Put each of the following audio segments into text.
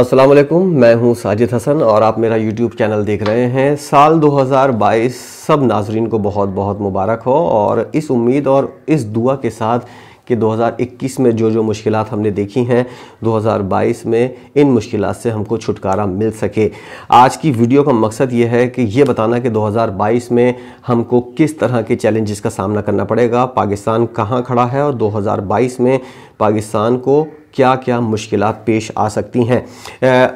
अस्सलाम वालेकुम मैं हूं साजिद हसन और आप मेरा यूट्यूब चैनल देख रहे हैं साल 2022 सब नाजरीन को बहुत बहुत मुबारक हो और इस उम्मीद और इस दुआ के साथ कि 2021 में जो जो मुश्किल हमने देखी हैं 2022 में इन मुश्किल से हमको छुटकारा मिल सके आज की वीडियो का मकसद ये है कि ये बताना कि 2022 में हमको किस तरह के चैलेंजेस का सामना करना पड़ेगा पाकिस्तान कहाँ खड़ा है और 2022 में पाकिस्तान को क्या क्या मुश्किल पेश आ सकती हैं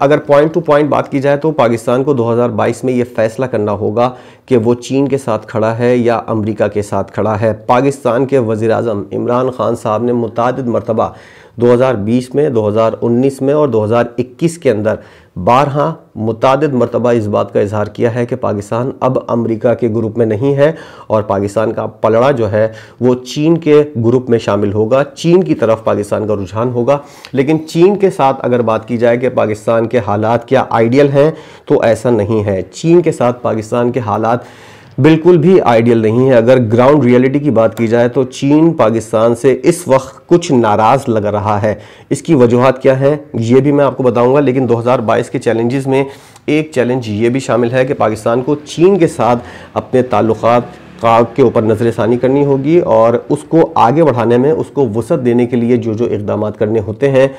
अगर पॉइंट टू पॉइंट बात की जाए तो पाकिस्तान को 2022 में ये फैसला करना होगा कि वो चीन के साथ खड़ा है या अमेरिका के साथ खड़ा है पाकिस्तान के वज़ी अजम इमरान खान साहब ने मुतद मरतबा 2020 में 2019 में और 2021 के अंदर बारह मुतद मरतबा इस बात का इजहार किया है कि पाकिस्तान अब अमरीका के ग्रुप में नहीं है और पाकिस्तान का पलड़ा जो है वो चीन के ग्रुप में शामिल होगा चीन की तरफ पाकिस्तान का रुझान होगा लेकिन चीन के साथ अगर बात की जाए कि पाकिस्तान के हालात क्या आइडियल हैं तो ऐसा नहीं है चीन के साथ पाकिस्तान के हालात बिल्कुल भी आइडियल नहीं है अगर ग्राउंड रियलिटी की बात की जाए तो चीन पाकिस्तान से इस वक्त कुछ नाराज़ लग रहा है इसकी वजूहत क्या है ये भी मैं आपको बताऊंगा लेकिन 2022 के चैलेंजेस में एक चैलेंज ये भी शामिल है कि पाकिस्तान को चीन के साथ अपने ताल्लुक के ऊपर नज़रसानी करनी होगी और उसको आगे बढ़ाने में उसको वसत देने के लिए जो जो इकदाम करने होते हैं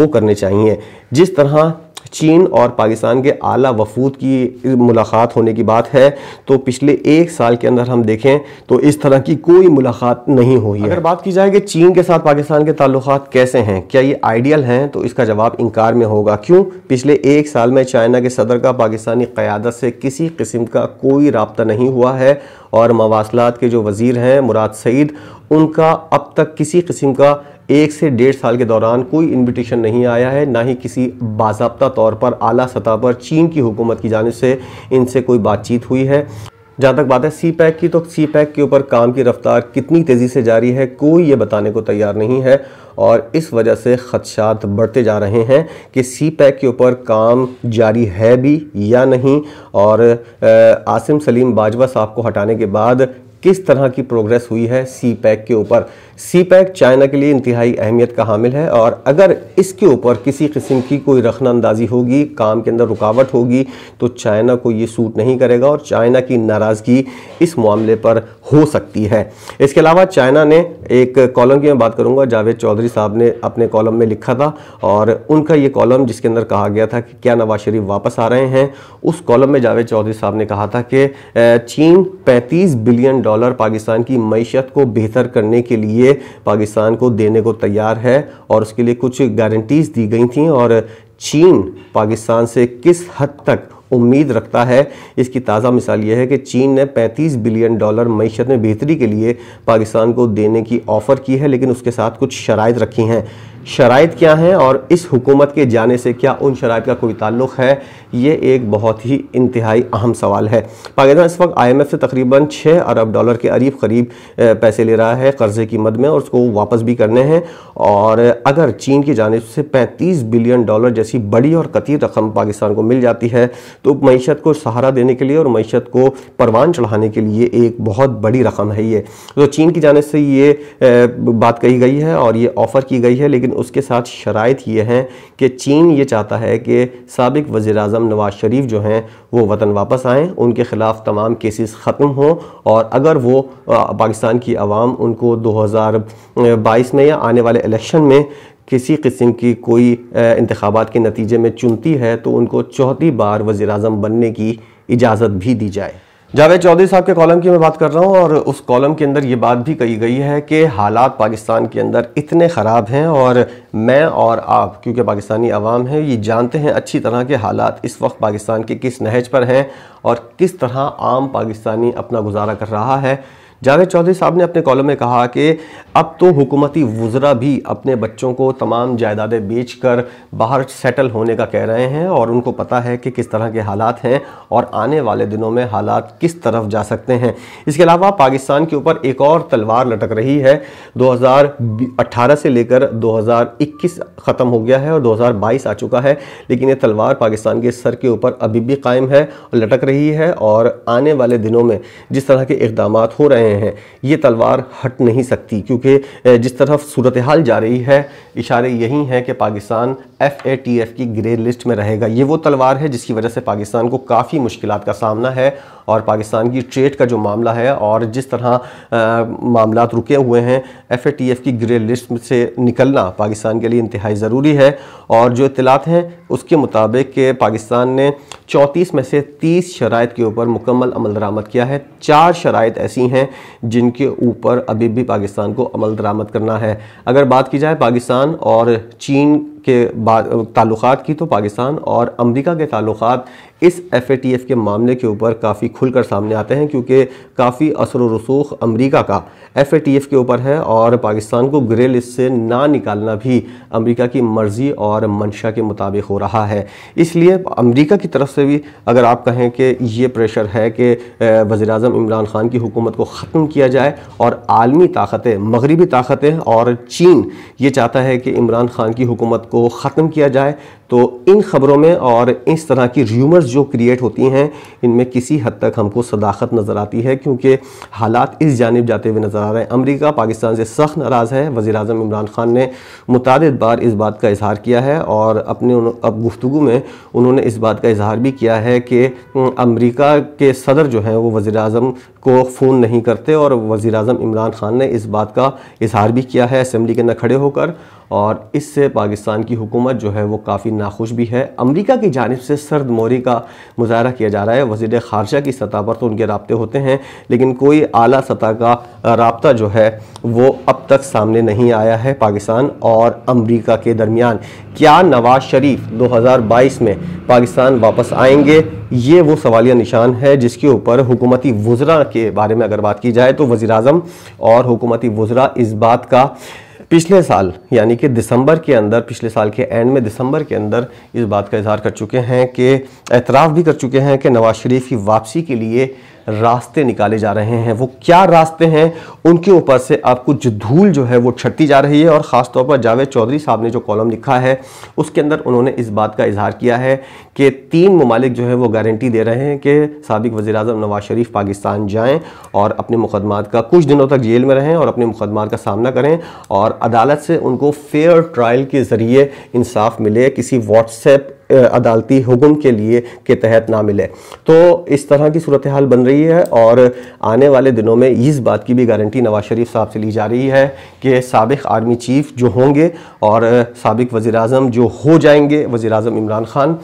वो करने चाहिए जिस तरह चीन और पाकिस्तान के आला वफूद की मुलाकात होने की बात है तो पिछले एक साल के अंदर हम देखें तो इस तरह की कोई मुलाकात नहीं हुई अगर बात की जाए कि चीन के साथ पाकिस्तान के ताल्लुक कैसे हैं क्या ये आइडियल हैं तो इसका जवाब इनकार में होगा क्यों पिछले एक साल में चाइना के सदर का पाकिस्तानी क़्यादत से किसी किस्म का कोई रबता नहीं हुआ है और मवासलात के जो वज़ी हैं मुराद सईद उनका अब तक किसी किस्म का एक से डेढ़ साल के दौरान कोई इनविटेशन नहीं आया है ना ही किसी बाबा तौर पर आला सतह पर चीन की हुकूमत की जानब से इनसे कोई बातचीत हुई है जहाँ तक बात है सी पैक की तो सी पैक के ऊपर काम की रफ्तार कितनी तेज़ी से जारी है कोई ये बताने को तैयार नहीं है और इस वजह से खदशात बढ़ते जा रहे हैं कि सी पैक के ऊपर काम जारी है भी या नहीं और आसिम सलीम बाजवा साहब को हटाने के बाद किस तरह की प्रोग्रेस हुई है CPEC e e e के ऊपर सी पैक चाइना के लिए इंतहाई अहमियत का हामिल है और अगर इसके ऊपर किसी किस्म की कोई रखना अंदाजी होगी काम के अंदर रुकावट होगी तो चाइना को ये सूट नहीं करेगा और चाइना की नाराज़गी इस मामले पर हो सकती है इसके अलावा चाइना ने एक कॉलम की मैं बात करूँगा जावेद चौधरी साहब ने अपने कॉलम में लिखा था और उनका ये कॉलम जिसके अंदर कहा गया था कि क्या नवाज शरीफ वापस आ रहे हैं उस कॉलम में जावेद चौधरी साहब ने कहा था कि चीन पैंतीस बिलियन डॉलर पाकिस्तान की मीशत को बेहतर करने के लिए लिए पाकिस्तान को देने को तैयार है और उसके लिए कुछ गारंटीज़ दी गई थी और चीन पाकिस्तान से किस हद तक उम्मीद रखता है इसकी ताज़ा मिसाल यह है कि चीन ने 35 बिलियन डॉलर मीशत में बेहतरी के लिए पाकिस्तान को देने की ऑफ़र की है लेकिन उसके साथ कुछ शराइ रखी हैं शराइ क्या हैं और इस हुकूमत के जाने से क्या उन शराइ का कोई ताल्लुक है ये एक बहुत ही इंतहाई अहम सवाल है पाकिस्तान इस वक्त आई एम एफ़ से तकरीबन छः अरब डॉलर के करीब करीब पैसे ले रहा है कर्ज़े की मद में और उसको वापस भी करने हैं और अगर चीन की जानब से पैंतीस बिलियन डॉलर जैसी बड़ी और कतीर रकम पाकिस्तान को मिल जाती है तो मीशत को सहारा देने के लिए और मीशत को परवान चढ़ाने के लिए एक बहुत बड़ी रकम है ये तो चीन की जानब से ये बात कही गई है और ये ऑफ़र की गई है लेकिन उसके साथ शरात ये हैं कि चीन ये चाहता है कि सबक वज़र अजम नवाज शरीफ जो हैं वो वतन वापस आएँ उनके ख़िलाफ़ तमाम केसेस ख़त्म हों और अगर वो पाकिस्तान की आवाम उनको दो हज़ार बाईस में या आने वाले इलेक्शन में किसी किस्म की कोई इंतबात के नतीजे में चुनती है तो उनको चौथी बार वज़र अजम बनने की इजाज़त भी दी जाए जावेद चौधरी साहब के कॉलम की मैं बात कर रहा हूँ और उस कॉलम के अंदर ये बात भी कही गई है कि हालात पाकिस्तान के अंदर इतने ख़राब हैं और मैं और आप क्योंकि पाकिस्तानी आवाम हैं ये जानते हैं अच्छी तरह के हालात इस वक्त पाकिस्तान के किस नहज पर हैं और किस तरह आम पाकिस्तानी अपना गुजारा कर रहा है जावेद चौधरी साहब ने अपने कॉलम में कहा कि अब तो हुकूमती वज़रा भी अपने बच्चों को तमाम जायदादें बेचकर बाहर सेटल होने का कह रहे हैं और उनको पता है कि किस तरह के हालात हैं और आने वाले दिनों में हालात किस तरफ जा सकते हैं इसके अलावा पाकिस्तान के ऊपर एक और तलवार लटक रही है 2018 से लेकर 2021 ख़त्म हो गया है और 2022 आ चुका है लेकिन ये तलवार पाकिस्तान के सर के ऊपर अभी भी कायम है लटक रही है और आने वाले दिनों में जिस तरह के इकदाम हो रहे हैं रहे हैं ये तलवार हट नहीं सकती क्योंकि जिस तरफ सूरत हाल जा रही है इशारे यही हैं कि Pakistan F A T F की ग्रे लिस्ट में रहेगा ये वो तलवार है जिसकी वजह से पाकिस्तान को काफ़ी मुश्किल का सामना है और पाकिस्तान की ट्रेड का जो मामला है और जिस तरह मामला रुके हुए हैं एफ ए टी एफ की ग्रे लिस्ट से निकलना पाकिस्तान के लिए इंतहाई ज़रूरी है और जो इतलात हैं उसके मुताबिक के पाकिस्तान ने चौंतीस में से तीस शराइ के ऊपर मुकम्मल अमल दरामद किया है चार शराइ ऐसी हैं जिनके ऊपर अभी भी पाकिस्तान को अमल दरामद करना है अगर बात की जाए पाकिस्तान और चीन के ताल्लुक़ की तो पाकिस्तान और अमेरिका के ताल्लुक़ इस एफ ए टी एफ़ के मामले के ऊपर काफ़ी खुलकर सामने आते हैं क्योंकि काफ़ी असर रसूख अमेरिका का एफ ए टी एफ़ के ऊपर है और पाकिस्तान को ग्रे लिस्ट से ना निकालना भी अमेरिका की मर्ज़ी और मंशा के मुताबिक हो रहा है इसलिए अमेरिका की तरफ से भी अगर आप कहें कि ये प्रेशर है कि वज़ी अजम इमरान ख़ान की हुकूमत को ख़त्म किया जाए और आलमी ताकतें मगरबी ताकतें और चीन ये चाहता है कि इमरान ख़ान की हुकूमत को को ख़त्म किया जाए तो इन ख़बरों में और इस तरह की र्यूमर्स जो क्रिएट होती हैं इनमें किसी हद तक हमको सदाकत नज़र आती है क्योंकि हालात इस जानब जाते हुए नज़र आ रहे हैं अमरीका पाकिस्तान से सख्त नाराज़ है वज़ी अजम इमरान ख़ान ने मुतद बार इस बात का इजहार किया है और अपने अब गुफ्तु में उन्होंने इस बात का इजहार भी किया है कि अमरीका के सदर जो हैं वो वज़ी अजम को फ़ोन नहीं करते और वज़ी अजम इमरान ख़ान ने इस बात का इजहार भी किया है असम्बली के अंदर खड़े होकर और इससे पाकिस्तान की हुकूमत जो है वो काफ़ी नाखुश भी है अमरीका की जानब से सर्द मोरी का मुजाहरा किया जा रहा है वजीर खारजा की सतह पर तो उनके रबते होते हैं लेकिन कोई अली सतह का रबता जो है वो अब तक सामने नहीं आया है पाकिस्तान और अमरीका के दरमियान क्या नवाज शरीफ दो हज़ार बाईस में पाकिस्तान वापस आएंगे ये वो सवालिया निशान है जिसके ऊपर हुकूमती वज्रा के बारे में अगर बात की जाए तो वज़ी अजम और हुकूमती वज्रा इस बात का पिछले साल यानी कि दिसंबर के अंदर पिछले साल के एंड में दिसंबर के अंदर इस बात का इजहार कर चुके हैं कि एतराफ़ भी कर चुके हैं कि नवाज शरीफ की वापसी के लिए रास्ते निकाले जा रहे हैं वो क्या रास्ते हैं उनके ऊपर से आप कुछ धूल जो है वो छटती जा रही है और ख़ासतौर पर जावेद चौधरी साहब ने जो कॉलम लिखा है उसके अंदर उन्होंने इस बात का इजहार किया है कि तीन ममालिक जो है वो गारंटी दे रहे हैं कि सबक वजी अजम नवाज शरीफ पाकिस्तान जाएँ और अपने मुकदमा का कुछ दिनों तक जेल में रहें और अपने मुकदमा का सामना करें और अदालत से उनको फेयर ट्रायल के ज़रिए इंसाफ मिले किसी व्हाट्सएप अदालती हुक्म के लिए के तहत ना मिले तो इस तरह की सूरत हाल बन रही है और आने वाले दिनों में इस बात की भी गारंटी नवाज शरीफ साहब से ली जा रही है कि सबक आर्मी चीफ जो होंगे और सबक वज़ी अजम जो हो जाएंगे वज़ी अजम इमरान ख़ान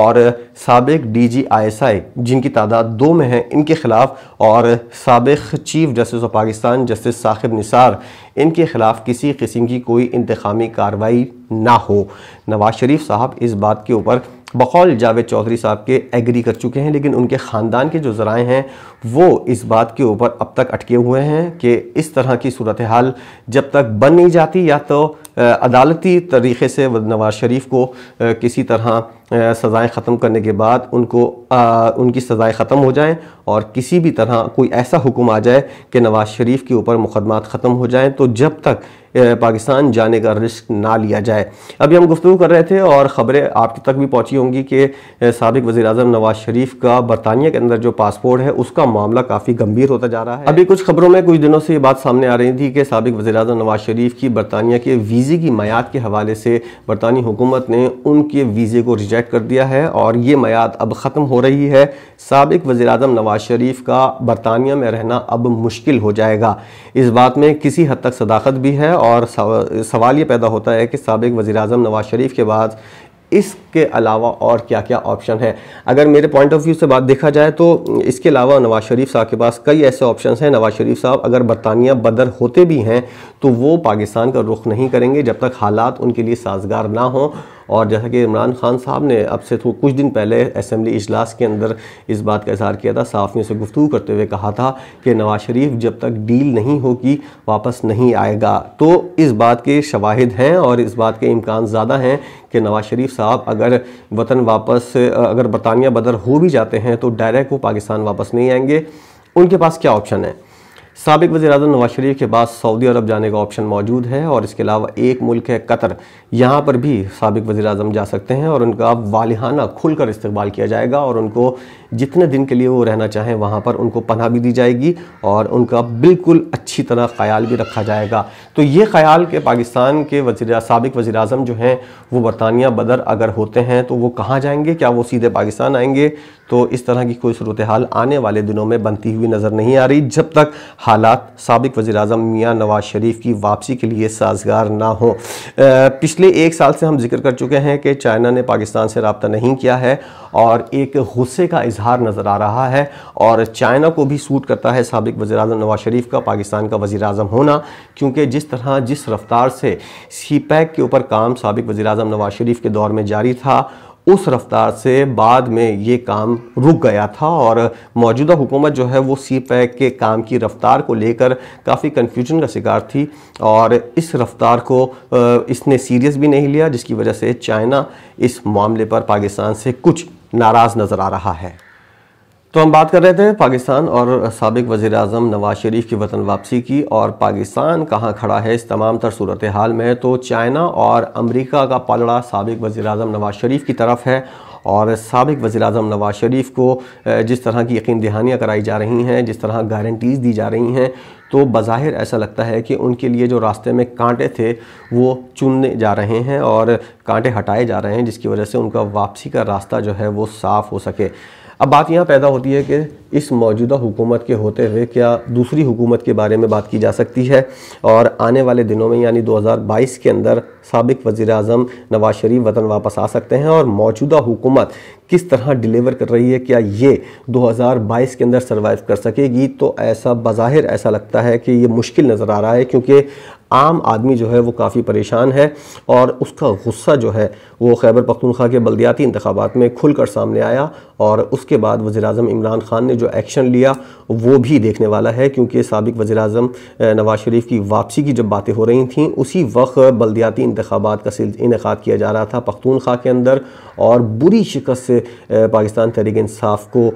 और सबक D G I S I जिनकी तादाद दो में है इनके ख़िलाफ़ और सबक chief justice of Pakistan justice Saqib Nisar इनके ख़िलाफ़ किसी किस्म की कोई इंतामी कार्रवाई ना हो नवाज शरीफ साहब इस बात के ऊपर बकौल जावेद चौधरी साहब के एग्री कर चुके हैं लेकिन उनके ख़ानदान के जो ज़राए हैं वो इस बात के ऊपर अब तक अटके हुए हैं कि इस तरह की सूरत हाल जब तक बन नहीं जाती या तो अदालती तरीके से नवाज शरीफ को किसी तरह सज़ाएं ख़त्म करने के बाद उनको आ, उनकी सज़ाएं ख़त्म हो जाएं और किसी भी तरह कोई ऐसा हुक्म आ जाए कि नवाज़ शरीफ के ऊपर मुकदमा ख़त्म हो जाएं तो जब तक पाकिस्तान जाने का रिस्क ना लिया जाए अभी हम गुफ्तु कर रहे थे और ख़बरें आप तक भी पहुँची होंगी कि सबक वजी अजम नवाज शरीफ का बरतानिया के अंदर जो पासपोर्ट है उसका मामला काफ़ी गंभीर होता जा रहा है अभी कुछ खबरों में कुछ दिनों से ये बात सामने आ रही थी कि सबक वजी अजम नवाज शरीफ की बरतानिया के वीज़े की मैयाद के हवाले से बरतानी हुकूमत ने उनके वीज़े को रिजेक्ट कर दिया है और ये मैयाद अब ख़त्म हो रही है सबक वजी अजम नवाज शरीफ का बरतानिया में रहना अब मुश्किल हो जाएगा इस बात में किसी हद तक सदाकत भी है और सवाल ये पैदा होता है कि सबक वज़ी अजम नवाज शरीफ के बाद इसके अलावा और क्या क्या ऑप्शन है अगर मेरे पॉइंट ऑफ व्यू से बात देखा जाए तो इसके अलावा नवाज शरीफ साहब के पास कई ऐसे ऑप्शन हैं नवाज शरीफ साहब अगर बरतानिया बदर होते भी हैं तो वो पाकिस्तान का रुख नहीं करेंगे जब तक हालात उनके लिए साजगार ना हों और जैसा कि इमरान खान साहब ने अब से तो कुछ दिन पहले असम्बली इजलास के अंदर इस बात का इजहार किया था साफियों से गुफ्तू करते हुए कहा था कि नवाज शरीफ जब तक डील नहीं होगी वापस नहीं आएगा तो इस बात के शवाहद हैं और इस बात के इम्कान ज़्यादा हैं कि नवाज शरीफ साहब अगर वतन वापस अगर बरतानिया बदर हो भी जाते हैं तो डायरेक्ट वो पाकिस्तान वापस नहीं आएंगे उनके पास क्या ऑप्शन है सबक वजी अजम नवाज शरीफ के बाद सऊदी अरब जाने का ऑप्शन मौजूद है और इसके अलावा एक मुल्क है कतर यहाँ पर भी सबक वजी अजम जा सकते हैं और उनका वालिहाना खुलकर इस्तेमाल किया जाएगा और उनको जितने दिन के लिए वो रहना चाहें वहाँ पर उनको पना भी दी जाएगी और उनका बिल्कुल अच्छी तरह ख्याल भी रखा जाएगा तो ये ख्याल के पाकिस्तान के वजी सबक वजी अजम जो हैं वो बरतानिया बदर अगर होते हैं तो वो कहाँ जाएंगे क्या वो सीधे पाकिस्तान आएंगे तो इस तरह की कोई सूरत हाल आने वाले दिनों में बनती हुई नज़र नहीं आ रही जब तक हालात सबक वजी अजम मियाँ नवाज शरीफ की वापसी के लिए साजगार ना हो पिछले एक साल से हम जिक्र कर चुके हैं कि चाइना ने पाकिस्तान से रबता नहीं किया है और एक गुस्से का इजहार नज़र आ रहा है और चाइना को भी सूट करता है सबक वजी अजम नवाज शरीफ का पाकिस्तान का वजी अजम होना क्योंकि जिस तरह जिस रफ्तार से सी पैक के ऊपर काम सबक वजी अजम नवाज शरीफ के दौर में जारी था उस रफ्तार से बाद में ये काम रुक गया था और मौजूदा हुकूमत जो है वो सी पैक के काम की रफ्तार को लेकर काफ़ी कन्फ्यूजन का शिकार थी और इस रफ्तार को इसने सीरियस भी नहीं लिया जिसकी वजह से चाइना इस मामले पर पाकिस्तान से कुछ नाराज़ नज़र आ रहा है तो हम बात कर रहे थे पाकिस्तान और सबक वज़ी अजम नवाज शरीफ की वतन वापसी की और पाकिस्तान कहाँ खड़ा है इस तमाम तर सूरत हाल में तो चाइना और अमरीका का पलड़ा सबक वज़ी अजम नवाज शरीफ की तरफ है और सबक वज़ी अजम नवाज शरीफ को जिस तरह की यकीन दहानियाँ कराई जा रही हैं जिस तरह गारंटीज़ दी जा रही हैं तो बाहिर ऐसा लगता है कि उनके लिए जो रास्ते में कांटे थे वो चुनने जा रहे हैं और कांटे हटाए जा रहे हैं जिसकी वजह से उनका वापसी का रास्ता जो है वो साफ़ हो सके अब बात यहाँ पैदा होती है कि इस मौजूदा हुकूमत के होते हुए क्या दूसरी हुकूमत के बारे में बात की जा सकती है और आने वाले दिनों में यानी 2022 के अंदर सबक वज़ी अजम नवाज शरीफ वतन वापस आ सकते हैं और मौजूदा हुकूमत किस तरह डिलीवर कर रही है क्या ये 2022 के अंदर सर्वाइव कर सकेगी तो ऐसा बज़ाहिर ऐसा लगता है कि ये मुश्किल नज़र आ रहा है क्योंकि आम आदमी जो है वो काफ़ी परेशान है और उसका गुस्सा जो है वो खैबर पख्तूनख्वा के बलदियाती इंतबात में खुलकर सामने आया और उसके बाद वज़ी अजम इमरान खान ने जो एक्शन लिया वो भी देखने वाला है क्योंकि सबक वज़ी अजम नवाज शरीफ की वापसी की जब बातें हो रही थी उसी वक्त बलदियाती इंतबात का इनका किया जा रहा था पख्तूनख्वा के अंदर और बुरी शिकस्त से पाकिस्तान तहरीक इंसाफ को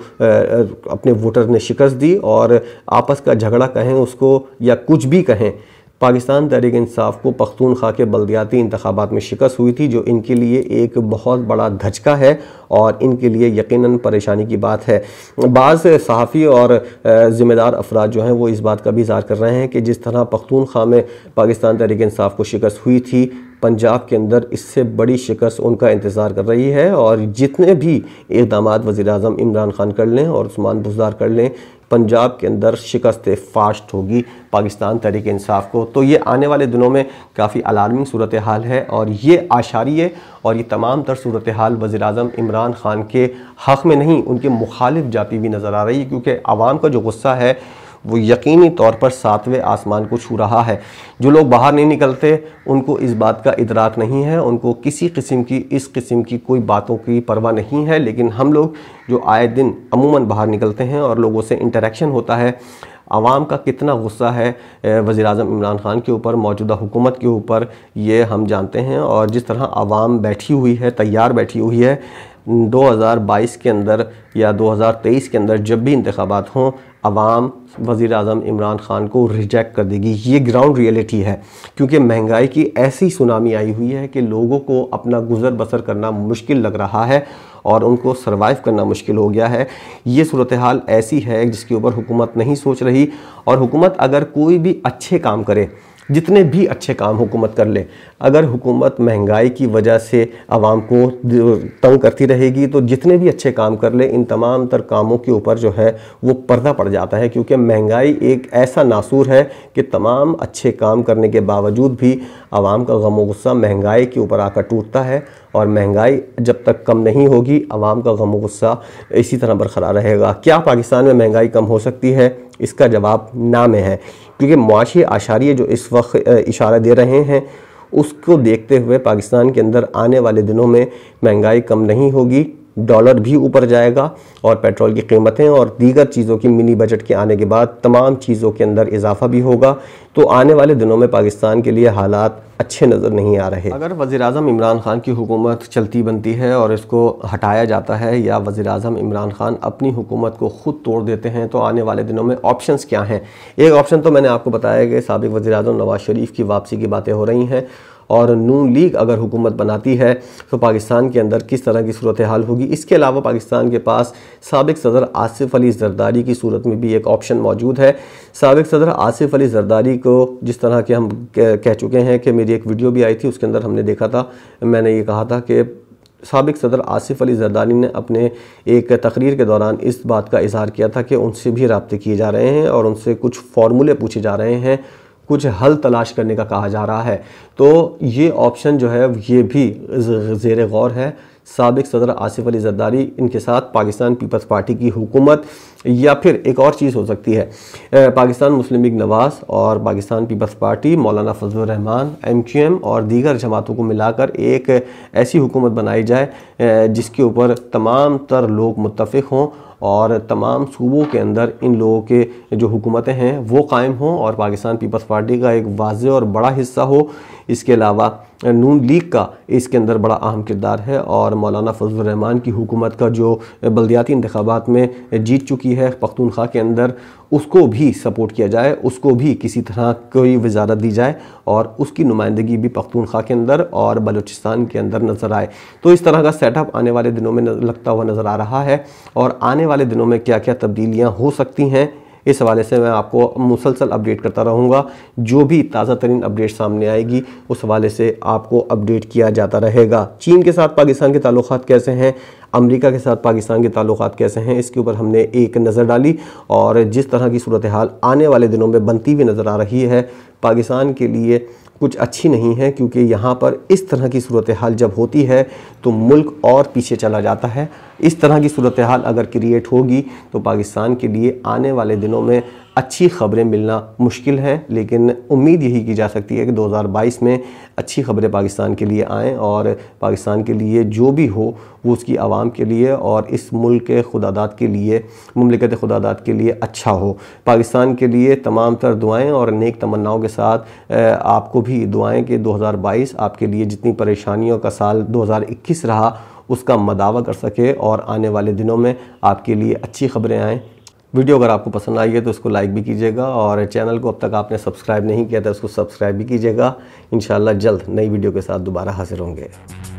अपने वोटर ने शिकस्त दी और आपस का झगड़ा कहें उसको या कुछ भी कहें पाकिस्तान तहरीक इंसाफ को पख्तूनख्वा के बलदियाती इंतबात में शिकस्त हुई थी जो इनके लिए एक बहुत बड़ा धचका है और इनके लिए यकीनन परेशानी की बात है बाज़ सहाफ़ी और ज़िम्मेदार अफराद जो हैं वो इस बात का भी इजहार कर रहे हैं कि जिस तरह पख्तूनख्वा में पाकिस्तान तहरीक इंसाफ को शिकस्त हुई थी पंजाब के अंदर इससे बड़ी शिकस्त उनका इंतज़ार कर रही है और जितने भी इकदाम वज़ी अजम इमरान खान कर लें और उस्मान बुजार कर लें पंजाब के अंदर शिकस्त फास्ट होगी पाकिस्तान तहरीक इंसाफ को तो ये आने वाले दिनों में काफ़ी अलार्मिंग सूरत हाल है और ये आशारी है और ये तमाम तर सूरत हाल वज़ी अजम इमरान खान के हक़ में नहीं उनके मुखालिफ जाती हुई नज़र आ रही है क्योंकि आवाम का जो गुस्सा है वो यकीनी तौर पर सातवें आसमान को छू रहा है जो लोग बाहर नहीं निकलते उनको इस बात का इदराक नहीं है उनको किसी किस्म की इस किस्म की कोई बातों की परवाह नहीं है लेकिन हम लोग जो आए दिन अमूमन बाहर निकलते हैं और लोगों से इंटरेक्शन होता है आवाम का कितना गुस्सा है वज़ी अजम इमरान ख़ान के ऊपर मौजूदा हुकूमत के ऊपर ये हम जानते हैं और जिस तरह आवाम बैठी हुई है तैयार बैठी हुई है 2022 के अंदर या 2023 के अंदर जब भी इंतबात हों आवाम वज़ी अजम इमरान ख़ान को रिजेक्ट कर देगी ये ग्राउंड रियलिटी है क्योंकि महंगाई की ऐसी सुनामी आई हुई है कि लोगों को अपना गुजर बसर करना मुश्किल लग रहा है और उनको सर्वाइव करना मुश्किल हो गया है ये सूरत हाल ऐसी है जिसके ऊपर हुकूमत नहीं सोच रही और हुकूमत अगर कोई भी अच्छे काम करे जितने भी अच्छे काम हुकूमत कर ले अगर हुकूमत महंगाई की वजह से आवाम को तंग करती रहेगी तो जितने भी अच्छे काम कर ले इन तमाम तर कामों के ऊपर जो है वो पर्दा पड़ जाता है क्योंकि महंगाई एक ऐसा नासूर है कि तमाम अच्छे काम करने के बावजूद भी आवाम का गम गुस्सा महंगाई के ऊपर आकर टूटता है और महंगाई जब तक कम नहीं होगी आवाम का गम गुस्सा इसी तरह बरकरार रहेगा क्या पाकिस्तान में महंगाई कम हो सकती है इसका जवाब ना में है क्योंकि मुआशी आशारे जो इस वक्त इशारा दे रहे हैं उसको देखते हुए पाकिस्तान के अंदर आने वाले दिनों में महंगाई कम नहीं होगी डॉलर भी ऊपर जाएगा और पेट्रोल की कीमतें और दीगर चीज़ों की मिनी बजट के आने के बाद तमाम चीज़ों के अंदर इजाफा भी होगा तो आने वाले दिनों में पाकिस्तान के लिए हालात अच्छे नज़र नहीं आ रहे अगर वज़ी अजम इमरान ख़ान की हुकूमत चलती बनती है और इसको हटाया जाता है या वज़ी अजम इमरान ख़ान अपनी हुकूमत को ख़ुद तोड़ देते हैं तो आने वाले दिनों में ऑप्शन क्या हैं एक ऑप्शन तो मैंने आपको बताया कि सबक वज़ी अजम नवाज़ शरीफ की वापसी की बातें हो रही हैं और नून लीग अगर हुकूमत बनाती है तो पाकिस्तान के अंदर किस तरह की सूरत हाल होगी इसके अलावा पाकिस्तान के पास सबक सदर आसिफ अली जरदारी की सूरत में भी एक ऑप्शन मौजूद है सबक सदर आसिफ अली जरदारी को जिस तरह के हम कह चुके हैं कि मेरी एक वीडियो भी आई थी उसके अंदर हमने देखा था मैंने ये कहा था कि सबक सदर आसिफ अली जरदारी ने अपने एक तकरीर के दौरान इस बात का इजहार किया था कि उनसे भी रबते किए जा रहे हैं और उनसे कुछ फार्मूले पूछे जा रहे हैं कुछ हल तलाश करने का कहा जा रहा है तो ये ऑप्शन जो है ये भी जेर गौर है सबक सदर आसिफ अली जरदारी इनके साथ पाकिस्तान पीपल्स पार्टी की हुकूमत या फिर एक और चीज़ हो सकती है पाकिस्तान मुस्लिम लीग नवाज़ और Pakistan peoples party Maulana Fazl Rehman M Q M और दीगर जमातों को मिलाकर एक ऐसी हुकूमत बनाई जाए जिसके ऊपर तमाम तर लोग मुतफ़ हों और तमाम सूबों के अंदर इन लोगों के जो हुकूमतें हैं वो कायम हों और पाकिस्तान पीपल्स पार्टी का एक वाज और बड़ा हिस्सा हो इसके अलावा नून लीग का इसके अंदर बड़ा अहम किरदार है और मौलाना रहमान की हुकूमत का जो बलदियाती इंतबात में जीत चुकी है पख्तूनख्वा के अंदर उसको भी सपोर्ट किया जाए उसको भी किसी तरह कोई वजारत दी जाए और उसकी नुमाइंदगी भी पख्तूनख्वा के अंदर और बलूचिस्तान के अंदर नज़र आए तो इस तरह का सेटअप आने वाले दिनों में लगता हुआ नज़र आ रहा है और आने वाले दिनों में क्या क्या तब्दीलियाँ हो सकती हैं इस हवाले से मैं आपको मुसलसल अपडेट करता रहूँगा जो भी ताज़ा तरीन अपडेट सामने आएगी उस हवाले से आपको अपडेट किया जाता रहेगा चीन के साथ पाकिस्तान के ताल्लुक कैसे हैं अमेरिका के साथ पाकिस्तान के तल्ल कैसे हैं इसके ऊपर हमने एक नज़र डाली और जिस तरह की सूरत हाल आने वाले दिनों में बनती हुई नज़र आ रही है पाकिस्तान के लिए कुछ अच्छी नहीं है क्योंकि यहाँ पर इस तरह की सूरत हाल जब होती है तो मुल्क और पीछे चला जाता है इस तरह की सूरत हाल अगर क्रिएट होगी तो पाकिस्तान के लिए आने वाले दिनों में अच्छी खबरें मिलना मुश्किल है लेकिन उम्मीद यही की जा सकती है कि 2022 में अच्छी खबरें पाकिस्तान के लिए आएँ और पाकिस्तान के लिए जो भी हो वो उसकी आवाम के लिए और इस मुल्क के खुदादात के लिए ममलिकत खुदादात के लिए अच्छा हो पाकिस्तान के लिए तमाम तर दुआएँ और नेक तमन्नाओं के साथ आपको भी दुआएँ कि बाईस आपके लिए जितनी परेशानियों का साल इक्कीस रहा उसका मदावा कर सके और आने वाले दिनों में आपके लिए अच्छी खबरें आएँ वीडियो अगर आपको पसंद आई है तो उसको लाइक भी कीजिएगा और चैनल को अब तक आपने सब्सक्राइब नहीं किया था उसको सब्सक्राइब भी कीजिएगा इन जल्द नई वीडियो के साथ दोबारा हाजिर होंगे